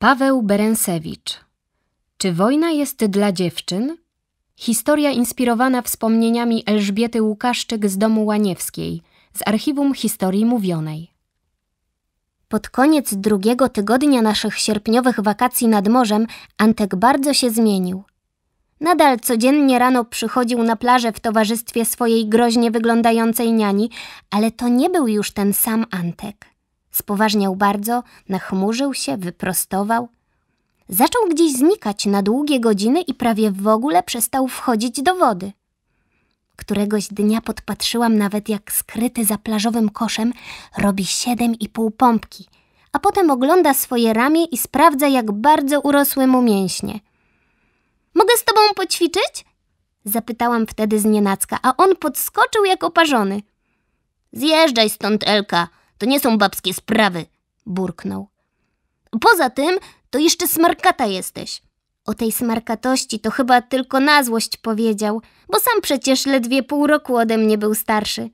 Paweł Berensewicz. Czy wojna jest dla dziewczyn? Historia inspirowana wspomnieniami Elżbiety Łukaszczyk z domu Łaniewskiej, z archiwum historii mówionej. Pod koniec drugiego tygodnia naszych sierpniowych wakacji nad morzem Antek bardzo się zmienił. Nadal codziennie rano przychodził na plażę w towarzystwie swojej groźnie wyglądającej niani, ale to nie był już ten sam Antek. Spoważniał bardzo, nachmurzył się, wyprostował. Zaczął gdzieś znikać na długie godziny i prawie w ogóle przestał wchodzić do wody. Któregoś dnia podpatrzyłam nawet, jak skryty za plażowym koszem robi siedem i pół pompki, a potem ogląda swoje ramię i sprawdza, jak bardzo urosły mu mięśnie. Mogę z tobą poćwiczyć? Zapytałam wtedy z a on podskoczył jak oparzony. Zjeżdżaj stąd, Elka, to nie są babskie sprawy, burknął. Poza tym, to jeszcze smarkata jesteś. O tej smarkatości to chyba tylko na złość powiedział, bo sam przecież ledwie pół roku ode mnie był starszy.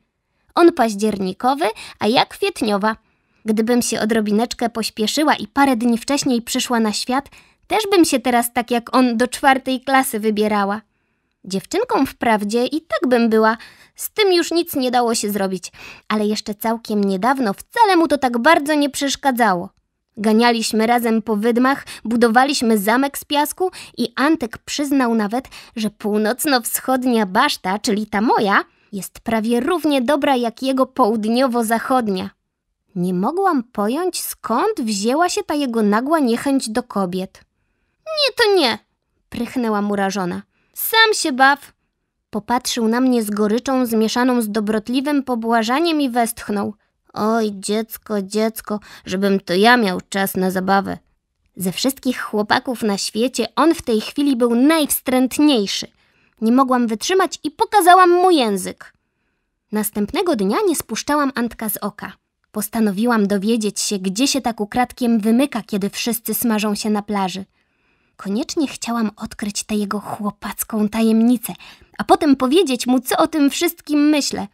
On październikowy, a ja kwietniowa. Gdybym się odrobineczkę pośpieszyła i parę dni wcześniej przyszła na świat, też bym się teraz tak jak on do czwartej klasy wybierała. Dziewczynką wprawdzie i tak bym była, z tym już nic nie dało się zrobić, ale jeszcze całkiem niedawno wcale mu to tak bardzo nie przeszkadzało. Ganialiśmy razem po wydmach, budowaliśmy zamek z piasku i Antek przyznał nawet, że północno-wschodnia baszta, czyli ta moja, jest prawie równie dobra jak jego południowo-zachodnia. Nie mogłam pojąć, skąd wzięła się ta jego nagła niechęć do kobiet. Nie, to nie, prychnęła mu rażona. Sam się baw. Popatrzył na mnie z goryczą zmieszaną z dobrotliwym pobłażaniem i westchnął. Oj, dziecko, dziecko, żebym to ja miał czas na zabawę. Ze wszystkich chłopaków na świecie on w tej chwili był najwstrętniejszy. Nie mogłam wytrzymać i pokazałam mu język. Następnego dnia nie spuszczałam Antka z oka. Postanowiłam dowiedzieć się, gdzie się tak ukradkiem wymyka, kiedy wszyscy smażą się na plaży. Koniecznie chciałam odkryć tę jego chłopacką tajemnicę, a potem powiedzieć mu, co o tym wszystkim myślę.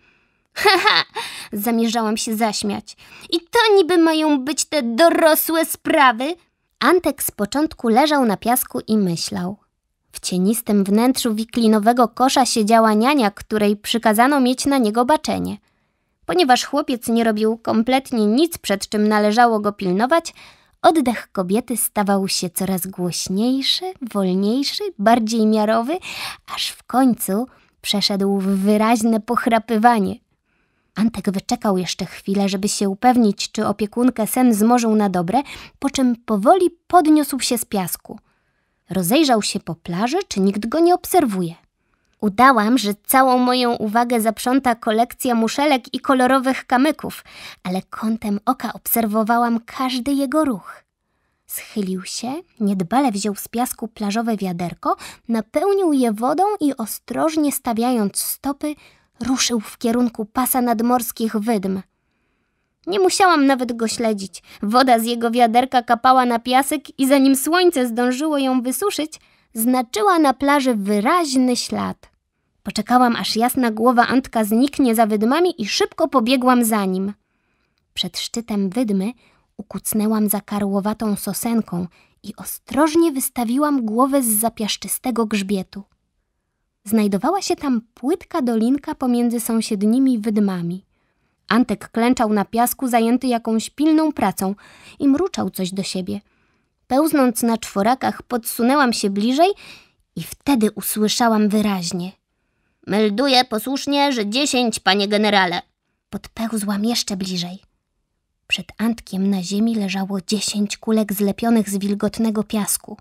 Haha, zamierzałam się zaśmiać. I to niby mają być te dorosłe sprawy? Antek z początku leżał na piasku i myślał. W cienistym wnętrzu wiklinowego kosza siedziała niania, której przykazano mieć na niego baczenie. Ponieważ chłopiec nie robił kompletnie nic, przed czym należało go pilnować, Oddech kobiety stawał się coraz głośniejszy, wolniejszy, bardziej miarowy, aż w końcu przeszedł w wyraźne pochrapywanie. Antek wyczekał jeszcze chwilę, żeby się upewnić, czy opiekunkę sen zmorzył na dobre, po czym powoli podniósł się z piasku. Rozejrzał się po plaży, czy nikt go nie obserwuje. Udałam, że całą moją uwagę zaprząta kolekcja muszelek i kolorowych kamyków, ale kątem oka obserwowałam każdy jego ruch. Schylił się, niedbale wziął z piasku plażowe wiaderko, napełnił je wodą i ostrożnie stawiając stopy, ruszył w kierunku pasa nadmorskich wydm. Nie musiałam nawet go śledzić. Woda z jego wiaderka kapała na piasek i zanim słońce zdążyło ją wysuszyć, znaczyła na plaży wyraźny ślad. Poczekałam, aż jasna głowa Antka zniknie za wydmami i szybko pobiegłam za nim. Przed szczytem wydmy ukucnęłam za karłowatą sosenką i ostrożnie wystawiłam głowę z zapiaszczystego grzbietu. Znajdowała się tam płytka dolinka pomiędzy sąsiednimi wydmami. Antek klęczał na piasku, zajęty jakąś pilną pracą i mruczał coś do siebie. Pełznąc na czworakach, podsunęłam się bliżej i wtedy usłyszałam wyraźnie. Melduję posłusznie, że dziesięć, panie generale. Podpełzłam jeszcze bliżej. Przed Antkiem na ziemi leżało dziesięć kulek zlepionych z wilgotnego piasku.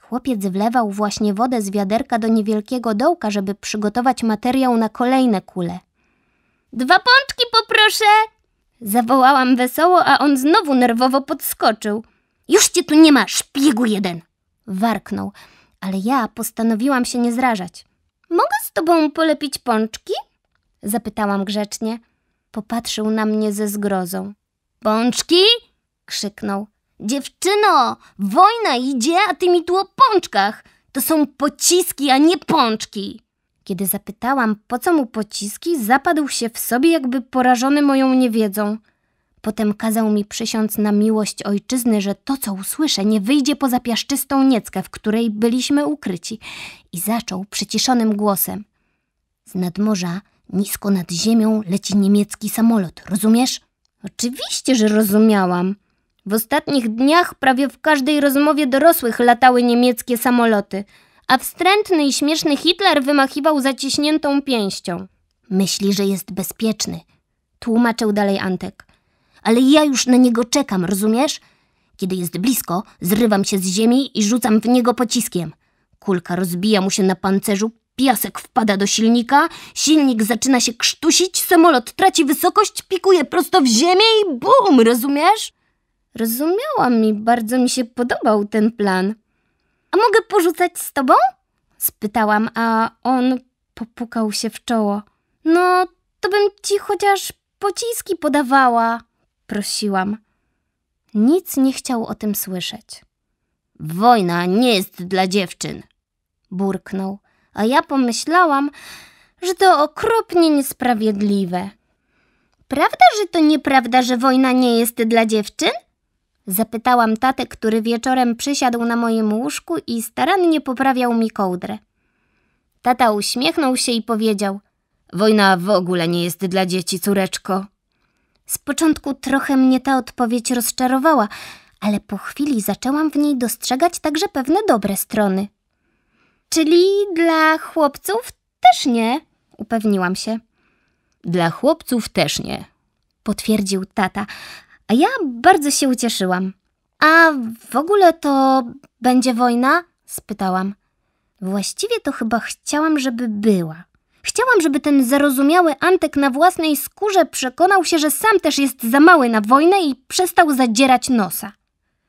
Chłopiec wlewał właśnie wodę z wiaderka do niewielkiego dołka, żeby przygotować materiał na kolejne kule. Dwa pączki poproszę! Zawołałam wesoło, a on znowu nerwowo podskoczył. Już cię tu nie ma, szpiegu jeden! Warknął, ale ja postanowiłam się nie zrażać. Mogę z tobą polepić pączki? Zapytałam grzecznie. Popatrzył na mnie ze zgrozą. Pączki? Krzyknął. Dziewczyno, wojna idzie, a ty mi tu o pączkach. To są pociski, a nie pączki. Kiedy zapytałam, po co mu pociski, zapadł się w sobie, jakby porażony moją niewiedzą. Potem kazał mi przysiąc na miłość ojczyzny, że to, co usłyszę, nie wyjdzie poza piaszczystą nieckę, w której byliśmy ukryci. I zaczął przyciszonym głosem. Z nadmorza, nisko nad ziemią, leci niemiecki samolot, rozumiesz? Oczywiście, że rozumiałam. W ostatnich dniach prawie w każdej rozmowie dorosłych latały niemieckie samoloty, a wstrętny i śmieszny Hitler wymachiwał zaciśniętą pięścią. Myśli, że jest bezpieczny, tłumaczył dalej Antek ale ja już na niego czekam, rozumiesz? Kiedy jest blisko, zrywam się z ziemi i rzucam w niego pociskiem. Kulka rozbija mu się na pancerzu, piasek wpada do silnika, silnik zaczyna się krztusić, samolot traci wysokość, pikuje prosto w ziemię i bum, rozumiesz? Rozumiałam i bardzo mi się podobał ten plan. A mogę porzucać z tobą? Spytałam, a on popukał się w czoło. No, to bym ci chociaż pociski podawała prosiłam. Nic nie chciał o tym słyszeć. Wojna nie jest dla dziewczyn, burknął, a ja pomyślałam, że to okropnie niesprawiedliwe. Prawda, że to nieprawda, że wojna nie jest dla dziewczyn? Zapytałam tatę, który wieczorem przysiadł na moim łóżku i starannie poprawiał mi kołdrę. Tata uśmiechnął się i powiedział: Wojna w ogóle nie jest dla dzieci, córeczko. Z początku trochę mnie ta odpowiedź rozczarowała, ale po chwili zaczęłam w niej dostrzegać także pewne dobre strony. Czyli dla chłopców też nie, upewniłam się. Dla chłopców też nie, potwierdził tata, a ja bardzo się ucieszyłam. A w ogóle to będzie wojna? spytałam. Właściwie to chyba chciałam, żeby była. Chciałam, żeby ten zarozumiały Antek na własnej skórze przekonał się, że sam też jest za mały na wojnę i przestał zadzierać nosa.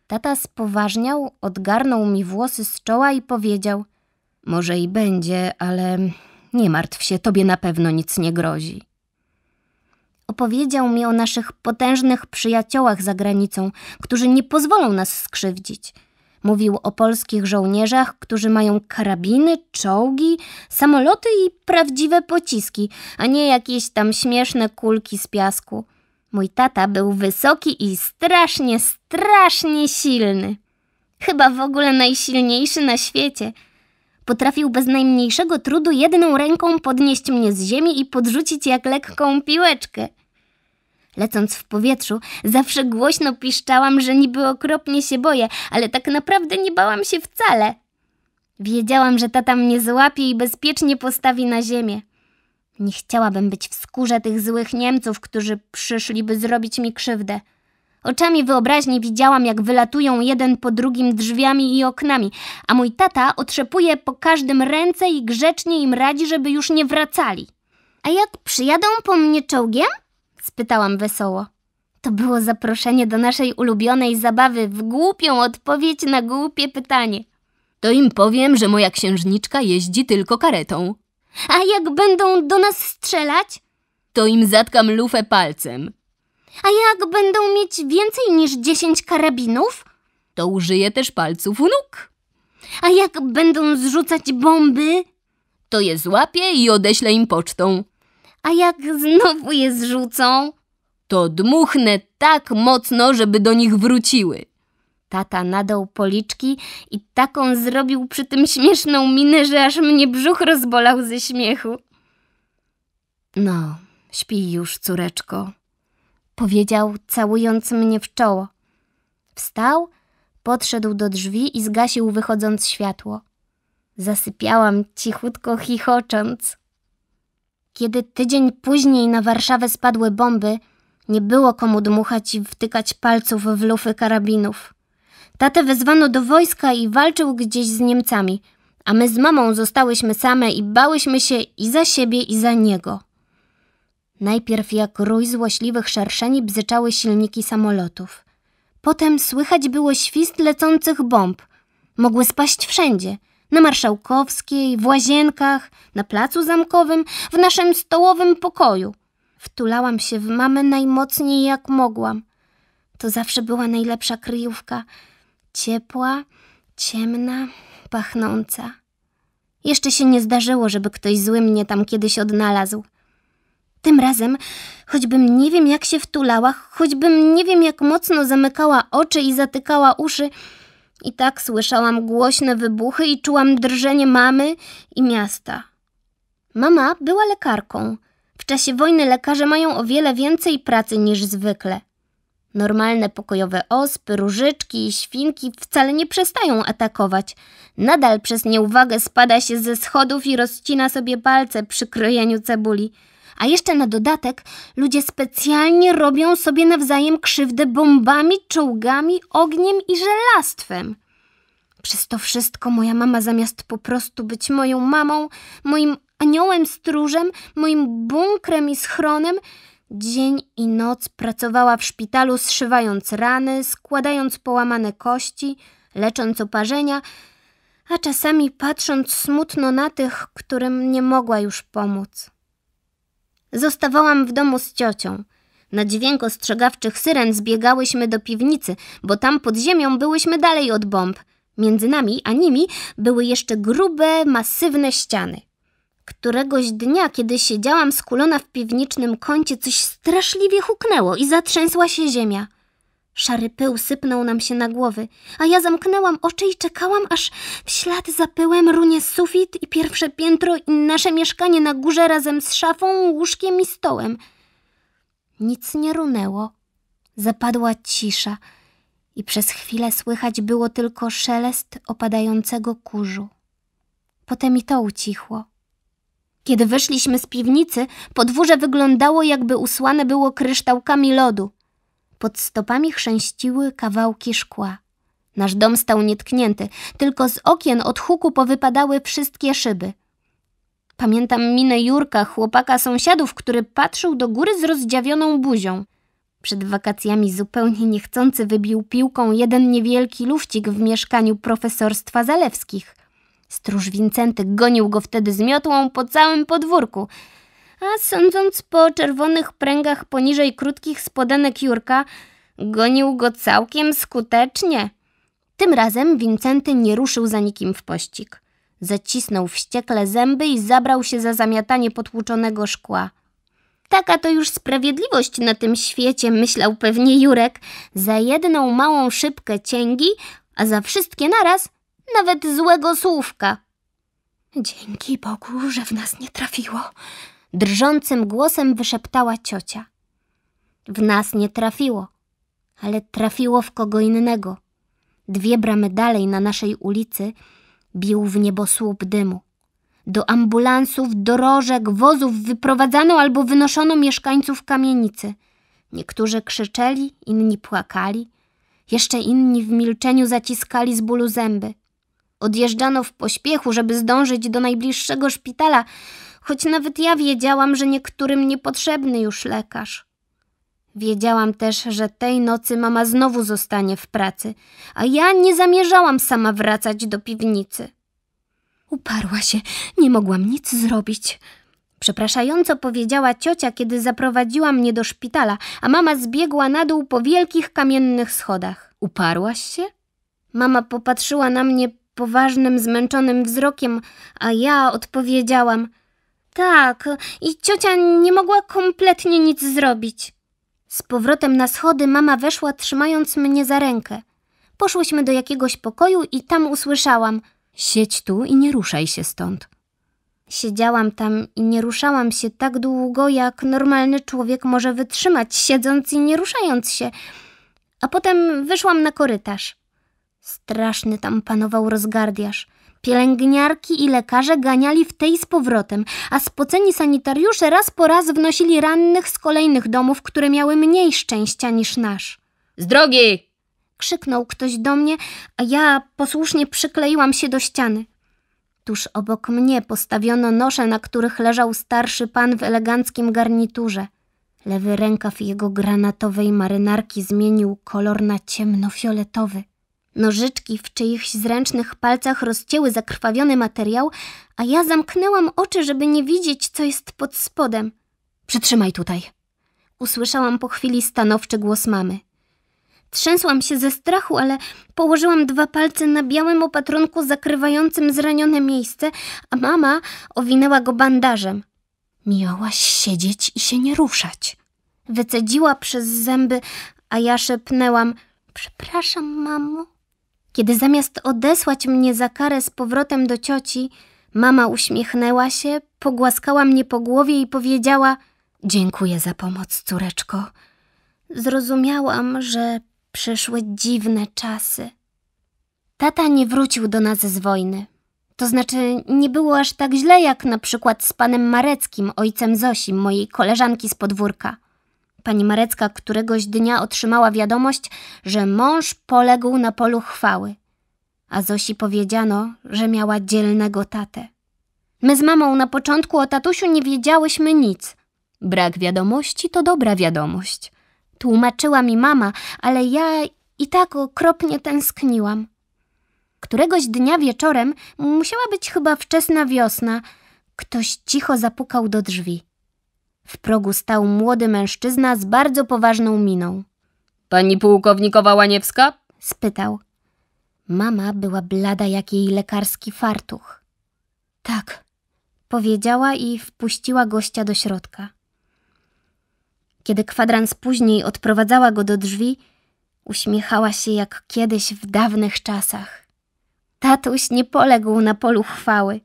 Tata spoważniał, odgarnął mi włosy z czoła i powiedział: Może i będzie, ale nie martw się, tobie na pewno nic nie grozi. Opowiedział mi o naszych potężnych przyjaciołach za granicą, którzy nie pozwolą nas skrzywdzić. Mówił o polskich żołnierzach, którzy mają karabiny, czołgi, samoloty i prawdziwe pociski, a nie jakieś tam śmieszne kulki z piasku. Mój tata był wysoki i strasznie, strasznie silny. Chyba w ogóle najsilniejszy na świecie. Potrafił bez najmniejszego trudu jedną ręką podnieść mnie z ziemi i podrzucić jak lekką piłeczkę. Lecąc w powietrzu, zawsze głośno piszczałam, że niby okropnie się boję, ale tak naprawdę nie bałam się wcale. Wiedziałam, że tata mnie złapie i bezpiecznie postawi na ziemię. Nie chciałabym być w skórze tych złych Niemców, którzy przyszliby zrobić mi krzywdę. Oczami wyobraźni widziałam, jak wylatują jeden po drugim drzwiami i oknami, a mój tata otrzepuje po każdym ręce i grzecznie im radzi, żeby już nie wracali. A jak przyjadą po mnie czołgiem? spytałam wesoło. To było zaproszenie do naszej ulubionej zabawy w głupią odpowiedź na głupie pytanie. To im powiem, że moja księżniczka jeździ tylko karetą. A jak będą do nas strzelać? To im zatkam lufę palcem. A jak będą mieć więcej niż dziesięć karabinów? To użyję też palców u nóg. A jak będą zrzucać bomby? To je złapię i odeślę im pocztą. A jak znowu je zrzucą? To dmuchnę tak mocno, żeby do nich wróciły. Tata nadał policzki i taką zrobił przy tym śmieszną minę, że aż mnie brzuch rozbolał ze śmiechu. No, śpi już, córeczko, powiedział, całując mnie w czoło. Wstał, podszedł do drzwi i zgasił wychodząc światło. Zasypiałam cichutko chichocząc. Kiedy tydzień później na Warszawę spadły bomby, nie było komu dmuchać i wtykać palców w lufy karabinów. Tatę wezwano do wojska i walczył gdzieś z Niemcami, a my z mamą zostałyśmy same i bałyśmy się i za siebie, i za niego. Najpierw jak rój złośliwych szerszeni bzyczały silniki samolotów. Potem słychać było świst lecących bomb. Mogły spaść wszędzie – na marszałkowskiej, w łazienkach, na placu zamkowym, w naszym stołowym pokoju. Wtulałam się w mamę najmocniej jak mogłam. To zawsze była najlepsza kryjówka. Ciepła, ciemna, pachnąca. Jeszcze się nie zdarzyło, żeby ktoś zły mnie tam kiedyś odnalazł. Tym razem, choćbym nie wiem jak się wtulała, choćbym nie wiem jak mocno zamykała oczy i zatykała uszy, i tak słyszałam głośne wybuchy i czułam drżenie mamy i miasta. Mama była lekarką. W czasie wojny lekarze mają o wiele więcej pracy niż zwykle. Normalne pokojowe ospy, różyczki i świnki wcale nie przestają atakować. Nadal przez nieuwagę spada się ze schodów i rozcina sobie palce przy krojeniu cebuli. A jeszcze na dodatek ludzie specjalnie robią sobie nawzajem krzywdę bombami, czołgami, ogniem i żelastwem. Przez to wszystko moja mama zamiast po prostu być moją mamą, moim aniołem stróżem, moim bunkrem i schronem, dzień i noc pracowała w szpitalu zszywając rany, składając połamane kości, lecząc oparzenia, a czasami patrząc smutno na tych, którym nie mogła już pomóc. Zostawałam w domu z ciocią. Na dźwięk ostrzegawczych syren zbiegałyśmy do piwnicy, bo tam pod ziemią byłyśmy dalej od bomb. Między nami a nimi były jeszcze grube, masywne ściany. Któregoś dnia, kiedy siedziałam skulona w piwnicznym kącie, coś straszliwie huknęło i zatrzęsła się ziemia. Szary pył sypnął nam się na głowy, a ja zamknęłam oczy i czekałam, aż w ślad za pyłem runie sufit i pierwsze piętro i nasze mieszkanie na górze razem z szafą, łóżkiem i stołem. Nic nie runęło. Zapadła cisza i przez chwilę słychać było tylko szelest opadającego kurzu. Potem i to ucichło. Kiedy wyszliśmy z piwnicy, podwórze wyglądało jakby usłane było kryształkami lodu. Pod stopami chrzęściły kawałki szkła. Nasz dom stał nietknięty, tylko z okien od huku powypadały wszystkie szyby. Pamiętam minę Jurka, chłopaka sąsiadów, który patrzył do góry z rozdziawioną buzią. Przed wakacjami zupełnie niechcący wybił piłką jeden niewielki lufcik w mieszkaniu profesorstwa Zalewskich. Stróż Wincenty gonił go wtedy z miotłą po całym podwórku – a sądząc po czerwonych pręgach poniżej krótkich spodenek Jurka, gonił go całkiem skutecznie. Tym razem Wincenty nie ruszył za nikim w pościg. Zacisnął wściekle zęby i zabrał się za zamiatanie potłuczonego szkła. Taka to już sprawiedliwość na tym świecie, myślał pewnie Jurek. Za jedną małą szybkę cięgi, a za wszystkie naraz nawet złego słówka. Dzięki Bogu, że w nas nie trafiło, drżącym głosem wyszeptała ciocia. W nas nie trafiło, ale trafiło w kogo innego. Dwie bramy dalej na naszej ulicy bił w słup dymu. Do ambulansów, dorożek, wozów wyprowadzano albo wynoszono mieszkańców kamienicy. Niektórzy krzyczeli, inni płakali, jeszcze inni w milczeniu zaciskali z bólu zęby. Odjeżdżano w pośpiechu, żeby zdążyć do najbliższego szpitala, choć nawet ja wiedziałam, że niektórym niepotrzebny już lekarz. Wiedziałam też, że tej nocy mama znowu zostanie w pracy, a ja nie zamierzałam sama wracać do piwnicy. Uparła się, nie mogłam nic zrobić. Przepraszająco powiedziała ciocia, kiedy zaprowadziła mnie do szpitala, a mama zbiegła na dół po wielkich kamiennych schodach. Uparłaś się? Mama popatrzyła na mnie poważnym, zmęczonym wzrokiem, a ja odpowiedziałam – tak, i ciocia nie mogła kompletnie nic zrobić. Z powrotem na schody mama weszła trzymając mnie za rękę. Poszłyśmy do jakiegoś pokoju i tam usłyszałam: Siedź tu i nie ruszaj się stąd. Siedziałam tam i nie ruszałam się tak długo, jak normalny człowiek może wytrzymać, siedząc i nie ruszając się. A potem wyszłam na korytarz. Straszny tam panował rozgardiaż. Pielęgniarki i lekarze ganiali w tej z powrotem, a spoceni sanitariusze raz po raz wnosili rannych z kolejnych domów, które miały mniej szczęścia niż nasz. Z drogi! krzyknął ktoś do mnie, a ja posłusznie przykleiłam się do ściany. Tuż obok mnie postawiono nosze, na których leżał starszy pan w eleganckim garniturze. Lewy rękaw jego granatowej marynarki zmienił kolor na ciemnofioletowy. Nożyczki w czyichś zręcznych palcach rozcięły zakrwawiony materiał, a ja zamknęłam oczy, żeby nie widzieć, co jest pod spodem. Przytrzymaj tutaj. Usłyszałam po chwili stanowczy głos mamy. Trzęsłam się ze strachu, ale położyłam dwa palce na białym opatrunku zakrywającym zranione miejsce, a mama owinęła go bandażem. Miałaś siedzieć i się nie ruszać. Wycedziła przez zęby, a ja szepnęłam: Przepraszam, mamo kiedy zamiast odesłać mnie za karę z powrotem do cioci, mama uśmiechnęła się, pogłaskała mnie po głowie i powiedziała: Dziękuję za pomoc, córeczko. Zrozumiałam, że przyszły dziwne czasy. Tata nie wrócił do nas z wojny. To znaczy, nie było aż tak źle jak na przykład z panem Mareckim, ojcem Zosi, mojej koleżanki z podwórka. Pani Marecka któregoś dnia otrzymała wiadomość, że mąż poległ na polu chwały, a Zosi powiedziano, że miała dzielnego tatę. My z mamą na początku o tatusiu nie wiedziałyśmy nic. Brak wiadomości to dobra wiadomość. Tłumaczyła mi mama, ale ja i tak okropnie tęskniłam. Któregoś dnia wieczorem musiała być chyba wczesna wiosna. Ktoś cicho zapukał do drzwi. W progu stał młody mężczyzna z bardzo poważną miną. Pani pułkownikowa Łaniewska? spytał. Mama była blada jak jej lekarski fartuch. Tak, powiedziała i wpuściła gościa do środka. Kiedy kwadrans później odprowadzała go do drzwi, uśmiechała się jak kiedyś w dawnych czasach. Tatuś nie poległ na polu chwały.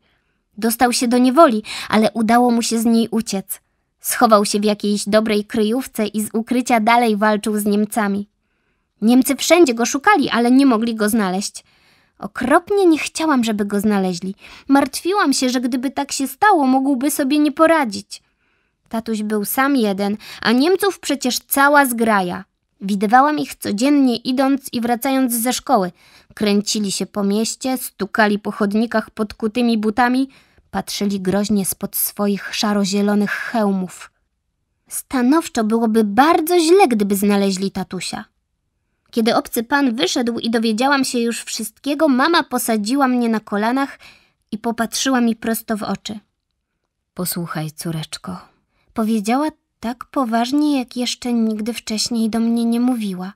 Dostał się do niewoli, ale udało mu się z niej uciec. Schował się w jakiejś dobrej kryjówce i z ukrycia dalej walczył z Niemcami. Niemcy wszędzie go szukali, ale nie mogli go znaleźć. Okropnie nie chciałam, żeby go znaleźli. Martwiłam się, że gdyby tak się stało, mógłby sobie nie poradzić. Tatuś był sam jeden, a Niemców przecież cała zgraja. Widywałam ich codziennie idąc i wracając ze szkoły. Kręcili się po mieście, stukali po chodnikach podkutymi butami – Patrzyli groźnie spod swoich szarozielonych hełmów. Stanowczo byłoby bardzo źle, gdyby znaleźli tatusia. Kiedy obcy pan wyszedł i dowiedziałam się już wszystkiego, mama posadziła mnie na kolanach i popatrzyła mi prosto w oczy. Posłuchaj, córeczko, powiedziała tak poważnie, jak jeszcze nigdy wcześniej do mnie nie mówiła.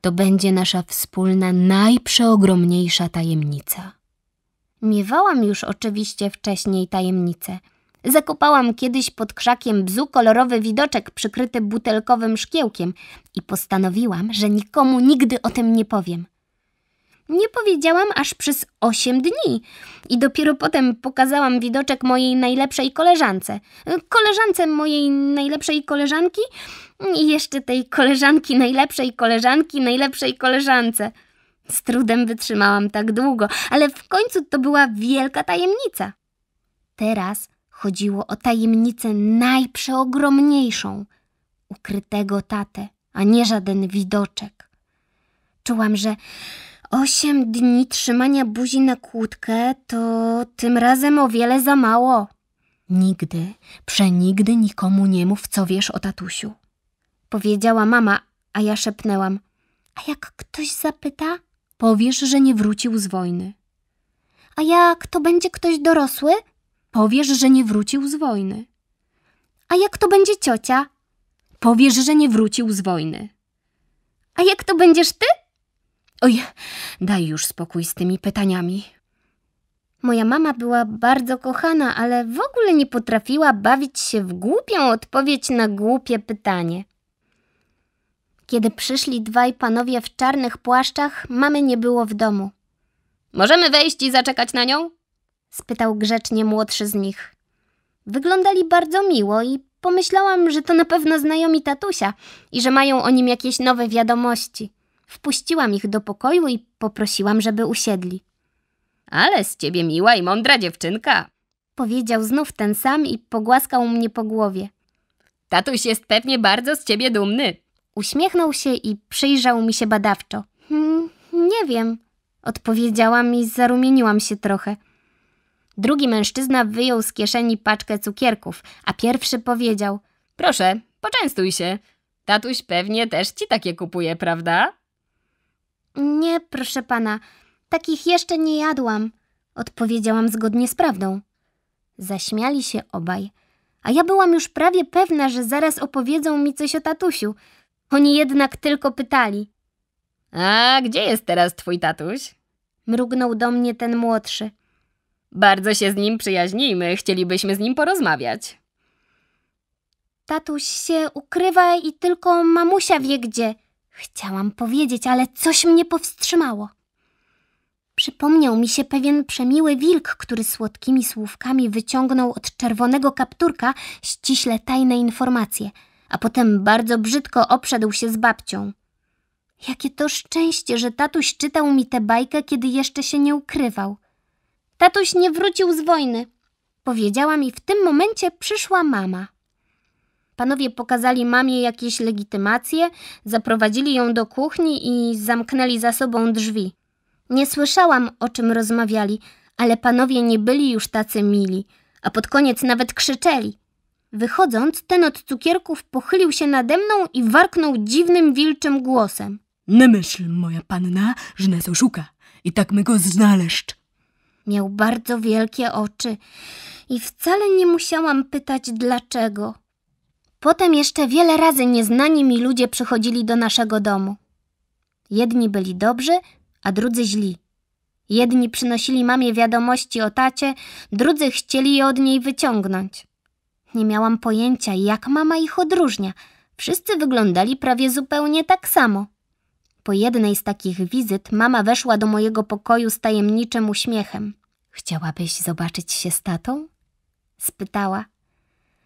To będzie nasza wspólna najprzeogromniejsza tajemnica. Miewałam już oczywiście wcześniej tajemnicę. Zakopałam kiedyś pod krzakiem bzu kolorowy widoczek przykryty butelkowym szkiełkiem i postanowiłam, że nikomu nigdy o tym nie powiem. Nie powiedziałam aż przez osiem dni i dopiero potem pokazałam widoczek mojej najlepszej koleżance. Koleżance mojej najlepszej koleżanki i jeszcze tej koleżanki najlepszej koleżanki najlepszej koleżance. Z trudem wytrzymałam tak długo, ale w końcu to była wielka tajemnica. Teraz chodziło o tajemnicę najprzeogromniejszą ukrytego tatę, a nie żaden widoczek. Czułam, że osiem dni trzymania buzi na kłódkę to tym razem o wiele za mało. Nigdy, przenigdy nikomu nie mów, co wiesz o tatusiu. Powiedziała mama, a ja szepnęłam. A jak ktoś zapyta, Powiesz, że nie wrócił z wojny. A jak to będzie ktoś dorosły? Powiesz, że nie wrócił z wojny. A jak to będzie ciocia? Powiesz, że nie wrócił z wojny. A jak to będziesz ty? Oj, daj już spokój z tymi pytaniami. Moja mama była bardzo kochana, ale w ogóle nie potrafiła bawić się w głupią odpowiedź na głupie pytanie. Kiedy przyszli dwaj panowie w czarnych płaszczach, mamy nie było w domu. Możemy wejść i zaczekać na nią? spytał grzecznie młodszy z nich. Wyglądali bardzo miło i pomyślałam, że to na pewno znajomi tatusia i że mają o nim jakieś nowe wiadomości. Wpuściłam ich do pokoju i poprosiłam, żeby usiedli. Ale z ciebie miła i mądra dziewczynka, powiedział znów ten sam i pogłaskał mnie po głowie. Tatuś jest pewnie bardzo z ciebie dumny. Uśmiechnął się i przyjrzał mi się badawczo. Hmm, nie wiem, odpowiedziałam i zarumieniłam się trochę. Drugi mężczyzna wyjął z kieszeni paczkę cukierków, a pierwszy powiedział: Proszę, poczęstuj się. Tatuś pewnie też ci takie kupuje, prawda? Nie, proszę pana, takich jeszcze nie jadłam, odpowiedziałam zgodnie z prawdą. Zaśmiali się obaj, a ja byłam już prawie pewna, że zaraz opowiedzą mi coś o tatusiu, oni jednak tylko pytali. A gdzie jest teraz twój tatuś? Mrugnął do mnie ten młodszy. Bardzo się z nim przyjaźnijmy, chcielibyśmy z nim porozmawiać. Tatuś się ukrywa i tylko mamusia wie gdzie. Chciałam powiedzieć, ale coś mnie powstrzymało. Przypomniał mi się pewien przemiły wilk, który słodkimi słówkami wyciągnął od czerwonego kapturka ściśle tajne informacje – a potem bardzo brzydko obszedł się z babcią. Jakie to szczęście, że tatuś czytał mi tę bajkę, kiedy jeszcze się nie ukrywał. Tatuś nie wrócił z wojny, powiedziała mi w tym momencie przyszła mama. Panowie pokazali mamie jakieś legitymacje, zaprowadzili ją do kuchni i zamknęli za sobą drzwi. Nie słyszałam, o czym rozmawiali, ale panowie nie byli już tacy mili, a pod koniec nawet krzyczeli. Wychodząc, ten od cukierków pochylił się nade mną i warknął dziwnym wilczym głosem. Nie myśl, moja panna, że nas oszuka. I tak my go znaleźć. Miał bardzo wielkie oczy i wcale nie musiałam pytać dlaczego. Potem jeszcze wiele razy nieznani mi ludzie przychodzili do naszego domu. Jedni byli dobrzy, a drudzy źli. Jedni przynosili mamie wiadomości o tacie, drudzy chcieli je od niej wyciągnąć. Nie miałam pojęcia, jak mama ich odróżnia. Wszyscy wyglądali prawie zupełnie tak samo. Po jednej z takich wizyt mama weszła do mojego pokoju z tajemniczym uśmiechem. Chciałabyś zobaczyć się z tatą? spytała.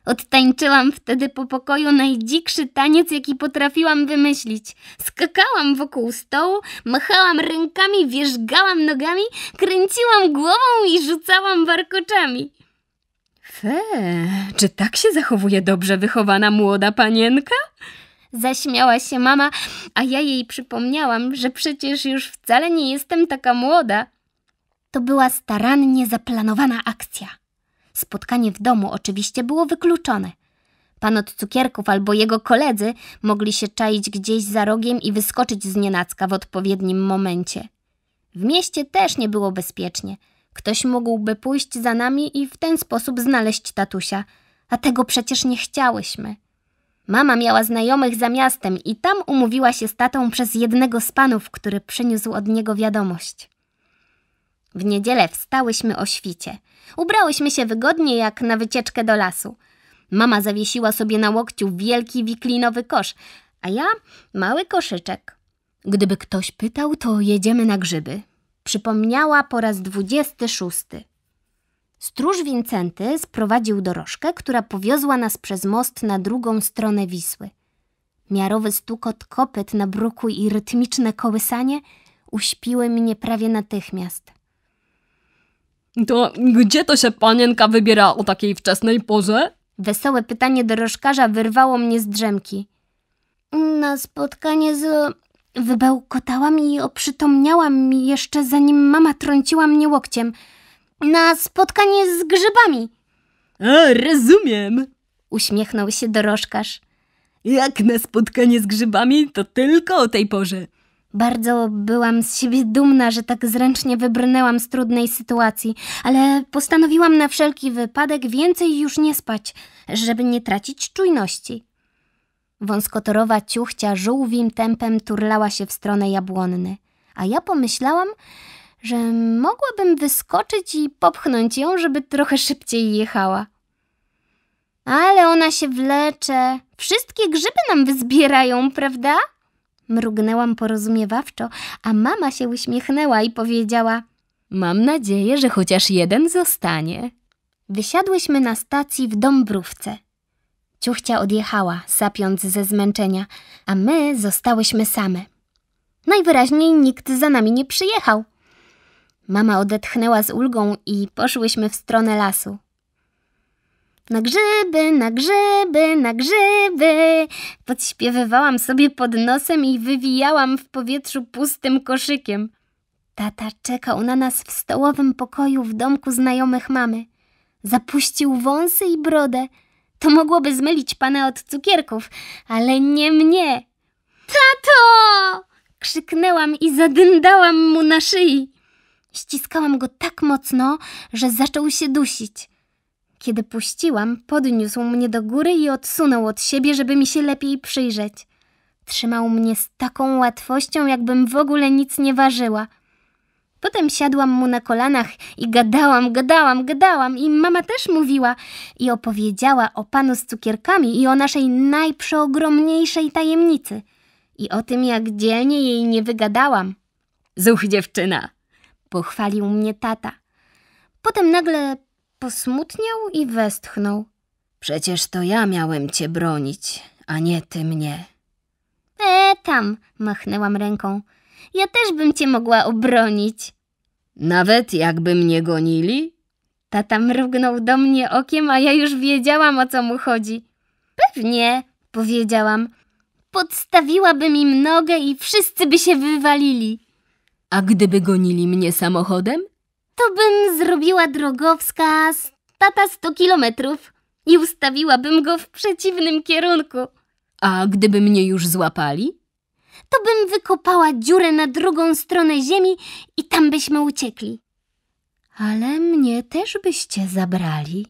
Odtańczyłam wtedy po pokoju najdzikszy taniec, jaki potrafiłam wymyślić. Skakałam wokół stołu, machałam rękami, wierzgałam nogami, kręciłam głową i rzucałam warkoczami. Fe, czy tak się zachowuje dobrze wychowana młoda panienka? Zaśmiała się mama, a ja jej przypomniałam, że przecież już wcale nie jestem taka młoda. To była starannie zaplanowana akcja. Spotkanie w domu oczywiście było wykluczone. Pan od cukierków albo jego koledzy mogli się czaić gdzieś za rogiem i wyskoczyć z nienacka w odpowiednim momencie. W mieście też nie było bezpiecznie – Ktoś mógłby pójść za nami i w ten sposób znaleźć tatusia, a tego przecież nie chciałyśmy. Mama miała znajomych za miastem i tam umówiła się z tatą przez jednego z panów, który przyniósł od niego wiadomość. W niedzielę wstałyśmy o świcie. Ubrałyśmy się wygodnie jak na wycieczkę do lasu. Mama zawiesiła sobie na łokciu wielki wiklinowy kosz, a ja mały koszyczek. Gdyby ktoś pytał, to jedziemy na grzyby, Przypomniała po raz dwudziesty szósty. Stróż Wincenty sprowadził dorożkę, która powiozła nas przez most na drugą stronę Wisły. Miarowy stukot kopyt na bruku i rytmiczne kołysanie uśpiły mnie prawie natychmiast. To gdzie to się panienka wybiera o takiej wczesnej porze? Wesołe pytanie dorożkarza wyrwało mnie z drzemki. Na spotkanie z Wybełkotałam i oprzytomniałam jeszcze zanim mama trąciła mnie łokciem. Na spotkanie z grzybami. A, rozumiem. Uśmiechnął się dorożkarz. Jak na spotkanie z grzybami, to tylko o tej porze. Bardzo byłam z siebie dumna, że tak zręcznie wybrnęłam z trudnej sytuacji, ale postanowiłam na wszelki wypadek więcej już nie spać, żeby nie tracić czujności. Wąskotorowa ciuchcia żółwim tempem turlała się w stronę jabłonny, a ja pomyślałam, że mogłabym wyskoczyć i popchnąć ją, żeby trochę szybciej jechała. Ale ona się wlecze. Wszystkie grzyby nam wyzbierają, prawda? Mrugnęłam porozumiewawczo, a mama się uśmiechnęła i powiedziała: Mam nadzieję, że chociaż jeden zostanie. Wysiadłyśmy na stacji w Dąbrówce. Ciuchcia odjechała, sapiąc ze zmęczenia, a my zostałyśmy same. Najwyraźniej nikt za nami nie przyjechał. Mama odetchnęła z ulgą i poszłyśmy w stronę lasu. Na grzyby, na grzyby, na grzyby! Podśpiewywałam sobie pod nosem i wywijałam w powietrzu pustym koszykiem. Tata czekał na nas w stołowym pokoju w domku znajomych mamy. Zapuścił wąsy i brodę. To mogłoby zmylić pana od cukierków, ale nie mnie. Tato! Krzyknęłam i zadyndałam mu na szyi. Ściskałam go tak mocno, że zaczął się dusić. Kiedy puściłam, podniósł mnie do góry i odsunął od siebie, żeby mi się lepiej przyjrzeć. Trzymał mnie z taką łatwością, jakbym w ogóle nic nie ważyła. Potem siadłam mu na kolanach i gadałam, gadałam, gadałam i mama też mówiła i opowiedziała o panu z cukierkami i o naszej najprzeogromniejszej tajemnicy i o tym, jak dzielnie jej nie wygadałam. Zuch dziewczyna, pochwalił mnie tata. Potem nagle posmutniał i westchnął. Przecież to ja miałem cię bronić, a nie ty mnie. E, tam, machnęłam ręką. Ja też bym cię mogła obronić. Nawet jakby mnie gonili? Tata mrugnął do mnie okiem, a ja już wiedziałam, o co mu chodzi. Pewnie, powiedziałam. Podstawiłabym im nogę i wszyscy by się wywalili. A gdyby gonili mnie samochodem? To bym zrobiła drogowskaz tata sto kilometrów i ustawiłabym go w przeciwnym kierunku. A gdyby mnie już złapali? to bym wykopała dziurę na drugą stronę ziemi i tam byśmy uciekli. Ale mnie też byście zabrali?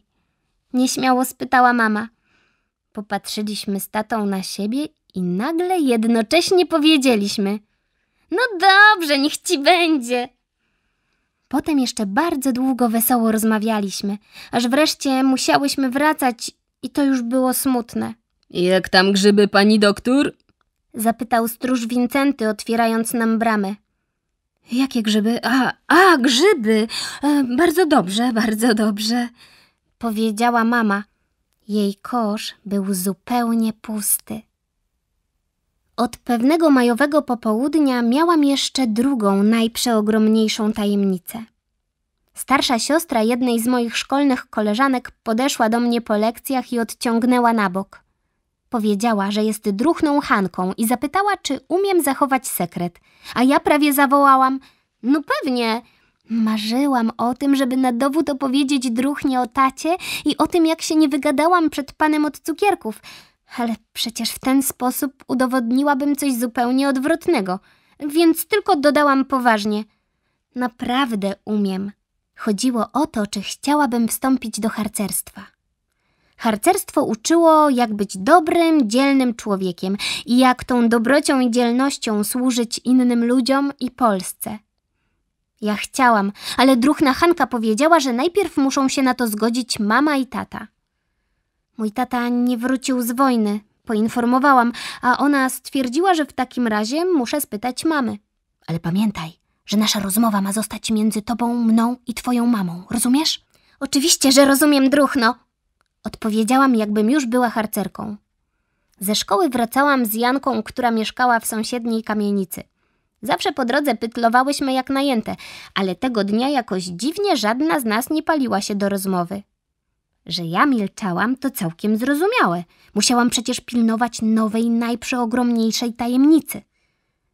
Nieśmiało spytała mama. Popatrzyliśmy z tatą na siebie i nagle jednocześnie powiedzieliśmy: No dobrze, niech ci będzie. Potem jeszcze bardzo długo wesoło rozmawialiśmy, aż wreszcie musiałyśmy wracać i to już było smutne. Jak tam grzyby, pani doktor? Zapytał stróż Wincenty, otwierając nam bramę. Jakie grzyby? A, a grzyby! E, bardzo dobrze, bardzo dobrze, powiedziała mama. Jej kosz był zupełnie pusty. Od pewnego majowego popołudnia miałam jeszcze drugą, najprzeogromniejszą tajemnicę. Starsza siostra jednej z moich szkolnych koleżanek podeszła do mnie po lekcjach i odciągnęła na bok. Powiedziała, że jest druchną Hanką i zapytała, czy umiem zachować sekret. A ja prawie zawołałam: No pewnie! Marzyłam o tym, żeby na dowód opowiedzieć druchnie o tacie i o tym, jak się nie wygadałam przed panem od cukierków. Ale przecież w ten sposób udowodniłabym coś zupełnie odwrotnego. Więc tylko dodałam poważnie. Naprawdę umiem. Chodziło o to, czy chciałabym wstąpić do harcerstwa. Harcerstwo uczyło, jak być dobrym, dzielnym człowiekiem i jak tą dobrocią i dzielnością służyć innym ludziom i Polsce. Ja chciałam, ale druhna Hanka powiedziała, że najpierw muszą się na to zgodzić mama i tata. Mój tata nie wrócił z wojny, poinformowałam, a ona stwierdziła, że w takim razie muszę spytać mamy. Ale pamiętaj, że nasza rozmowa ma zostać między tobą, mną i twoją mamą, rozumiesz? Oczywiście, że rozumiem, druhno, Odpowiedziałam, jakbym już była harcerką. Ze szkoły wracałam z Janką, która mieszkała w sąsiedniej kamienicy. Zawsze po drodze pytlowałyśmy jak najęte, ale tego dnia jakoś dziwnie żadna z nas nie paliła się do rozmowy. Że ja milczałam, to całkiem zrozumiałe. Musiałam przecież pilnować nowej, najprzeogromniejszej tajemnicy.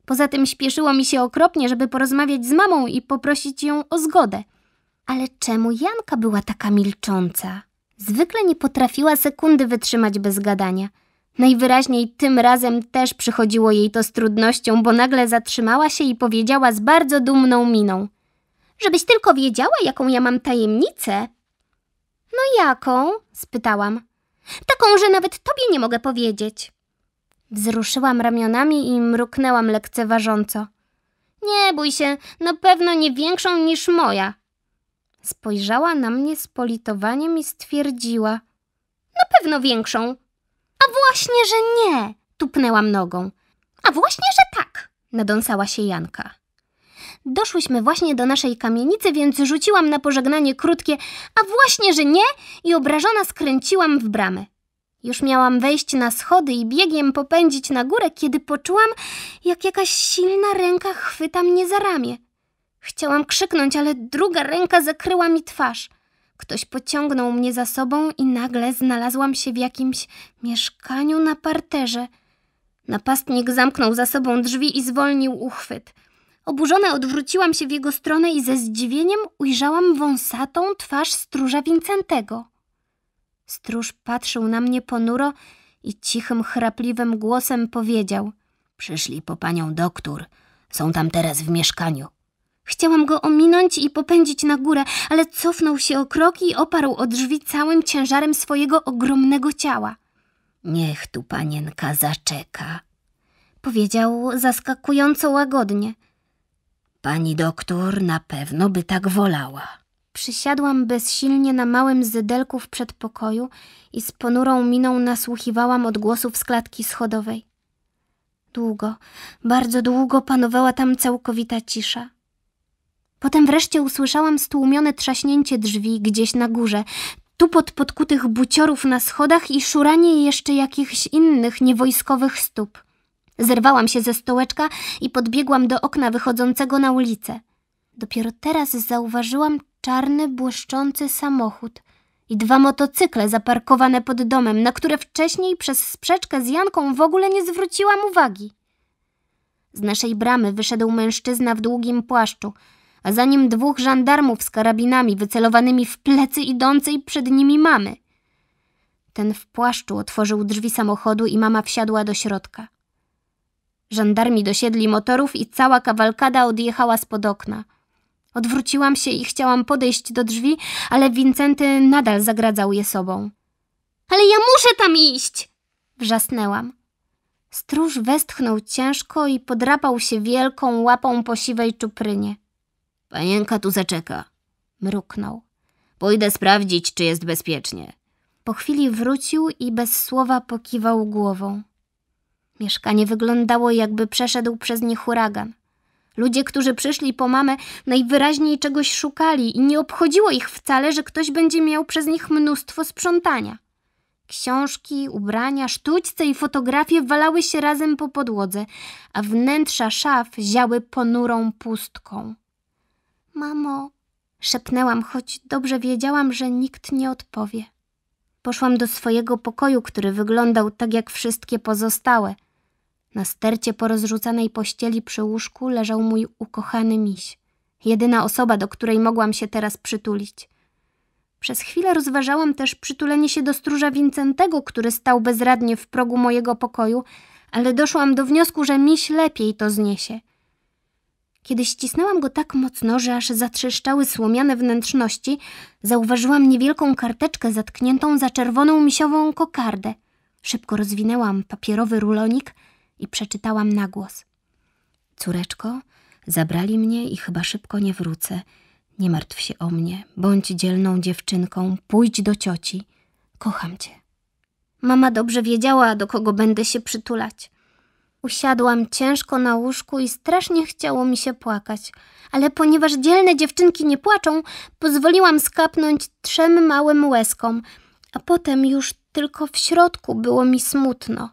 Poza tym śpieszyło mi się okropnie, żeby porozmawiać z mamą i poprosić ją o zgodę. Ale czemu Janka była taka milcząca? Zwykle nie potrafiła sekundy wytrzymać bez gadania. Najwyraźniej tym razem też przychodziło jej to z trudnością, bo nagle zatrzymała się i powiedziała z bardzo dumną miną. Żebyś tylko wiedziała, jaką ja mam tajemnicę. No jaką? spytałam. Taką, że nawet tobie nie mogę powiedzieć. Wzruszyłam ramionami i mruknęłam lekceważąco. Nie bój się, na pewno nie większą niż moja, Spojrzała na mnie z politowaniem i stwierdziła: Na pewno większą. A właśnie, że nie! Tupnęłam nogą. A właśnie, że tak! Nadąsała się Janka. Doszłyśmy właśnie do naszej kamienicy, więc rzuciłam na pożegnanie krótkie: A właśnie, że nie! i obrażona skręciłam w bramę. Już miałam wejść na schody i biegiem popędzić na górę, kiedy poczułam, jak jakaś silna ręka chwyta mnie za ramię. Chciałam krzyknąć, ale druga ręka zakryła mi twarz. Ktoś pociągnął mnie za sobą i nagle znalazłam się w jakimś mieszkaniu na parterze. Napastnik zamknął za sobą drzwi i zwolnił uchwyt. Oburzona odwróciłam się w jego stronę i ze zdziwieniem ujrzałam wąsatą twarz stróża Wincentego. Stróż patrzył na mnie ponuro i cichym, chrapliwym głosem powiedział: Przyszli po panią doktor. Są tam teraz w mieszkaniu. Chciałam go ominąć i popędzić na górę, ale cofnął się o krok i oparł o drzwi całym ciężarem swojego ogromnego ciała. Niech tu panienka zaczeka, powiedział zaskakująco łagodnie. Pani doktor na pewno by tak wolała. Przysiadłam bezsilnie na małym zydelku w przedpokoju i z ponurą miną nasłuchiwałam odgłosów z klatki schodowej. Długo, bardzo długo panowała tam całkowita cisza. Potem wreszcie usłyszałam stłumione trzaśnięcie drzwi gdzieś na górze, tu pod podkutych buciorów na schodach i szuranie jeszcze jakichś innych niewojskowych stóp. Zerwałam się ze stołeczka i podbiegłam do okna wychodzącego na ulicę. Dopiero teraz zauważyłam czarny, błyszczący samochód i dwa motocykle zaparkowane pod domem, na które wcześniej przez sprzeczkę z Janką w ogóle nie zwróciłam uwagi. Z naszej bramy wyszedł mężczyzna w długim płaszczu – a za nim dwóch żandarmów z karabinami wycelowanymi w plecy idącej przed nimi mamy. Ten w płaszczu otworzył drzwi samochodu i mama wsiadła do środka. Żandarmi dosiedli motorów i cała kawalkada odjechała spod okna. Odwróciłam się i chciałam podejść do drzwi, ale Wincenty nadal zagradzał je sobą. Ale ja muszę tam iść! Wrzasnęłam. Stróż westchnął ciężko i podrapał się wielką łapą po siwej czuprynie. Panienka tu zaczeka. Mruknął. Pójdę sprawdzić, czy jest bezpiecznie. Po chwili wrócił i bez słowa pokiwał głową. Mieszkanie wyglądało, jakby przeszedł przez nie huragan. Ludzie, którzy przyszli po mamę, najwyraźniej czegoś szukali i nie obchodziło ich wcale, że ktoś będzie miał przez nich mnóstwo sprzątania. Książki, ubrania, sztućce i fotografie walały się razem po podłodze, a wnętrza szaf ziały ponurą pustką. Mamo, szepnęłam, choć dobrze wiedziałam, że nikt nie odpowie. Poszłam do swojego pokoju, który wyglądał tak jak wszystkie pozostałe. Na stercie porozrzucanej pościeli przy łóżku leżał mój ukochany miś. Jedyna osoba, do której mogłam się teraz przytulić. Przez chwilę rozważałam też przytulenie się do stróża Wincentego, który stał bezradnie w progu mojego pokoju, ale doszłam do wniosku, że miś lepiej to zniesie – kiedy ścisnęłam go tak mocno, że aż zatrzeszczały słomiane wnętrzności, zauważyłam niewielką karteczkę zatkniętą za czerwoną misiową kokardę. Szybko rozwinęłam papierowy rulonik i przeczytałam na głos. Córeczko, zabrali mnie i chyba szybko nie wrócę. Nie martw się o mnie, bądź dzielną dziewczynką, pójdź do cioci. Kocham cię. Mama dobrze wiedziała, do kogo będę się przytulać. Usiadłam ciężko na łóżku i strasznie chciało mi się płakać, ale ponieważ dzielne dziewczynki nie płaczą, pozwoliłam skapnąć trzem małym łezkom, a potem już tylko w środku było mi smutno.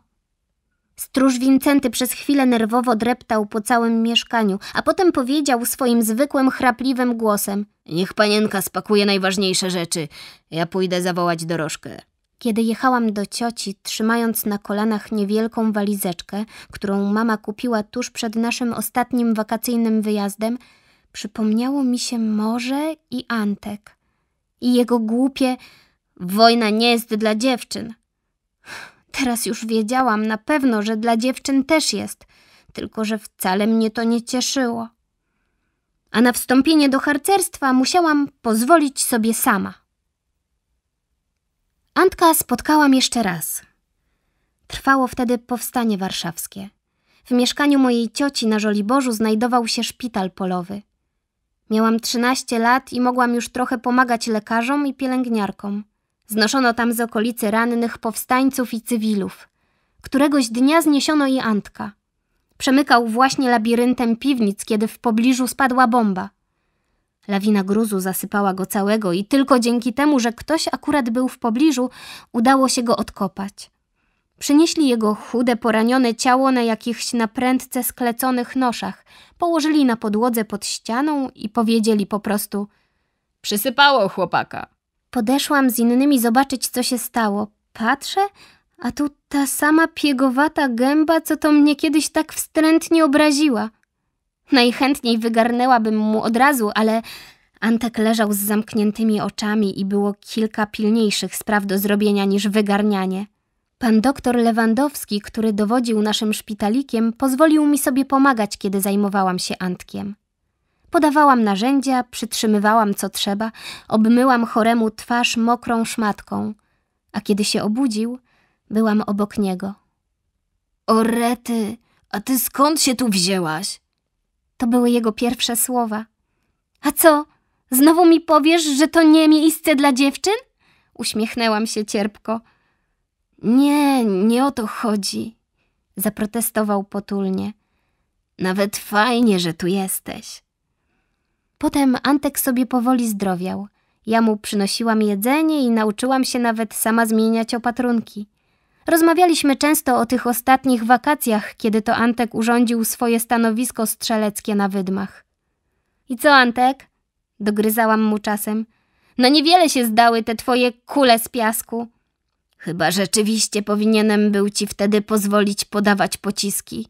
Stróż Wincenty przez chwilę nerwowo dreptał po całym mieszkaniu, a potem powiedział swoim zwykłym, chrapliwym głosem: Niech panienka spakuje najważniejsze rzeczy. Ja pójdę zawołać dorożkę. Kiedy jechałam do cioci, trzymając na kolanach niewielką walizeczkę, którą mama kupiła tuż przed naszym ostatnim wakacyjnym wyjazdem, przypomniało mi się morze i Antek. I jego głupie wojna nie jest dla dziewczyn. Teraz już wiedziałam na pewno, że dla dziewczyn też jest, tylko że wcale mnie to nie cieszyło. A na wstąpienie do harcerstwa musiałam pozwolić sobie sama. Antka spotkałam jeszcze raz. Trwało wtedy powstanie warszawskie. W mieszkaniu mojej cioci na Żoliborzu znajdował się szpital polowy. Miałam 13 lat i mogłam już trochę pomagać lekarzom i pielęgniarkom. Znoszono tam z okolicy rannych powstańców i cywilów. Któregoś dnia zniesiono i Antka. Przemykał właśnie labiryntem piwnic, kiedy w pobliżu spadła bomba. Lawina gruzu zasypała go całego i tylko dzięki temu, że ktoś akurat był w pobliżu, udało się go odkopać. Przynieśli jego chude, poranione ciało na jakichś naprędce skleconych noszach, położyli na podłodze pod ścianą i powiedzieli po prostu: Przysypało chłopaka. Podeszłam z innymi zobaczyć, co się stało. Patrzę, a tu ta sama piegowata gęba, co to mnie kiedyś tak wstrętnie obraziła. Najchętniej wygarnęłabym mu od razu, ale Antek leżał z zamkniętymi oczami i było kilka pilniejszych spraw do zrobienia niż wygarnianie. Pan doktor Lewandowski, który dowodził naszym szpitalikiem, pozwolił mi sobie pomagać, kiedy zajmowałam się Antkiem. Podawałam narzędzia, przytrzymywałam co trzeba, obmyłam choremu twarz mokrą szmatką, a kiedy się obudził, byłam obok niego. Orety, a ty skąd się tu wzięłaś? To były jego pierwsze słowa. A co? Znowu mi powiesz, że to nie miejsce dla dziewczyn? Uśmiechnęłam się cierpko. Nie, nie o to chodzi, zaprotestował potulnie. Nawet fajnie, że tu jesteś. Potem Antek sobie powoli zdrowiał. Ja mu przynosiłam jedzenie i nauczyłam się nawet sama zmieniać opatrunki. Rozmawialiśmy często o tych ostatnich wakacjach, kiedy to Antek urządził swoje stanowisko strzeleckie na wydmach. I co, Antek? Dogryzałam mu czasem. No niewiele się zdały te twoje kule z piasku. Chyba rzeczywiście powinienem był ci wtedy pozwolić podawać pociski.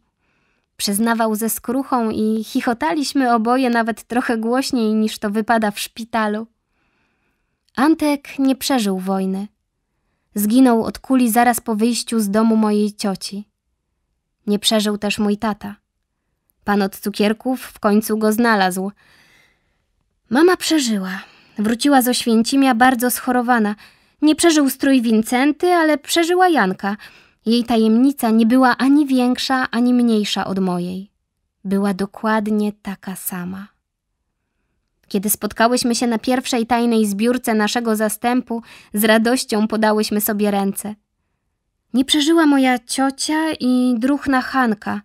Przyznawał ze skruchą i chichotaliśmy oboje nawet trochę głośniej niż to wypada w szpitalu. Antek nie przeżył wojny. Zginął od kuli zaraz po wyjściu z domu mojej cioci. Nie przeżył też mój tata. Pan od cukierków w końcu go znalazł. Mama przeżyła. Wróciła z Oświęcimia bardzo schorowana. Nie przeżył strój Wincenty, ale przeżyła Janka. Jej tajemnica nie była ani większa, ani mniejsza od mojej. Była dokładnie taka sama. Kiedy spotkałyśmy się na pierwszej tajnej zbiórce naszego zastępu, z radością podałyśmy sobie ręce. Nie przeżyła moja ciocia i druhna Hanka,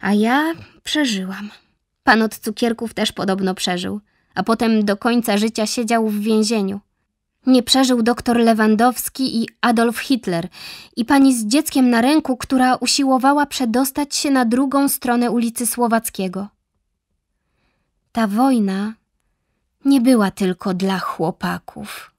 a ja przeżyłam. Pan od cukierków też podobno przeżył, a potem do końca życia siedział w więzieniu. Nie przeżył doktor Lewandowski i Adolf Hitler i pani z dzieckiem na ręku, która usiłowała przedostać się na drugą stronę ulicy Słowackiego. Ta wojna nie była tylko dla chłopaków.